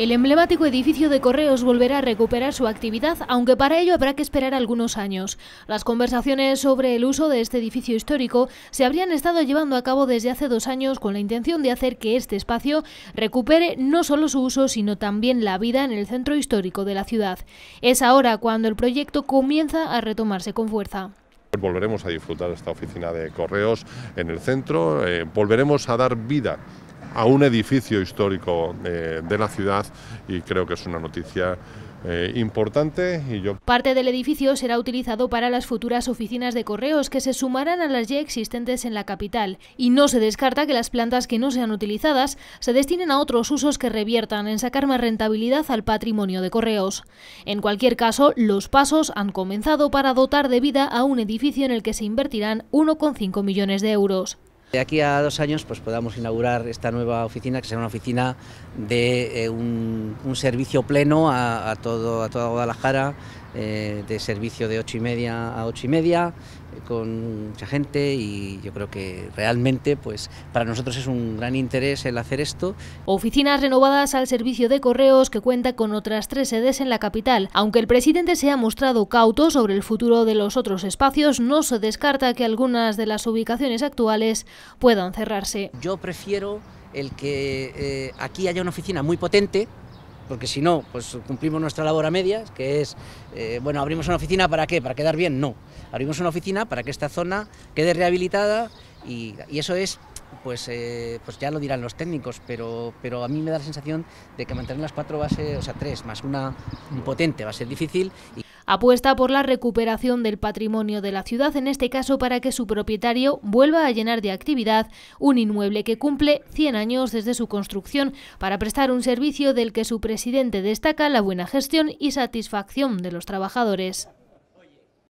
El emblemático edificio de correos volverá a recuperar su actividad, aunque para ello habrá que esperar algunos años. Las conversaciones sobre el uso de este edificio histórico se habrían estado llevando a cabo desde hace dos años con la intención de hacer que este espacio recupere no solo su uso, sino también la vida en el centro histórico de la ciudad. Es ahora cuando el proyecto comienza a retomarse con fuerza. Volveremos a disfrutar esta oficina de correos en el centro, eh, volveremos a dar vida a un edificio histórico eh, de la ciudad y creo que es una noticia eh, importante y yo... Parte del edificio será utilizado para las futuras oficinas de correos que se sumarán a las ya existentes en la capital y no se descarta que las plantas que no sean utilizadas se destinen a otros usos que reviertan en sacar más rentabilidad al patrimonio de correos. En cualquier caso, los pasos han comenzado para dotar de vida a un edificio en el que se invertirán 1,5 millones de euros. De aquí a dos años pues, podamos inaugurar esta nueva oficina, que será una oficina de eh, un, servicio pleno a, todo, a toda Guadalajara, eh, de servicio de ocho y media a ocho y media, con mucha gente y yo creo que realmente pues para nosotros es un gran interés el hacer esto. Oficinas renovadas al servicio de correos que cuenta con otras tres sedes en la capital. Aunque el presidente se ha mostrado cauto sobre el futuro de los otros espacios, no se descarta que algunas de las ubicaciones actuales puedan cerrarse. Yo prefiero el que eh, aquí haya una oficina muy potente, porque si no, pues cumplimos nuestra labor a medias, que es, eh, bueno, abrimos una oficina para qué, para quedar bien, no abrimos una oficina para que esta zona quede rehabilitada y, eso es pues, eh, pues ya lo dirán los técnicos, pero, pero a mí me da la sensación de que mantener las cuatro bases, o sea, tres más una potente va a ser difícil. Apuesta por la recuperación del patrimonio de la ciudad, en este caso para que su propietario vuelva a llenar de actividad un inmueble que cumple 100 años desde su construcción, para prestar un servicio del que su presidente destaca la buena gestión y satisfacción de los trabajadores.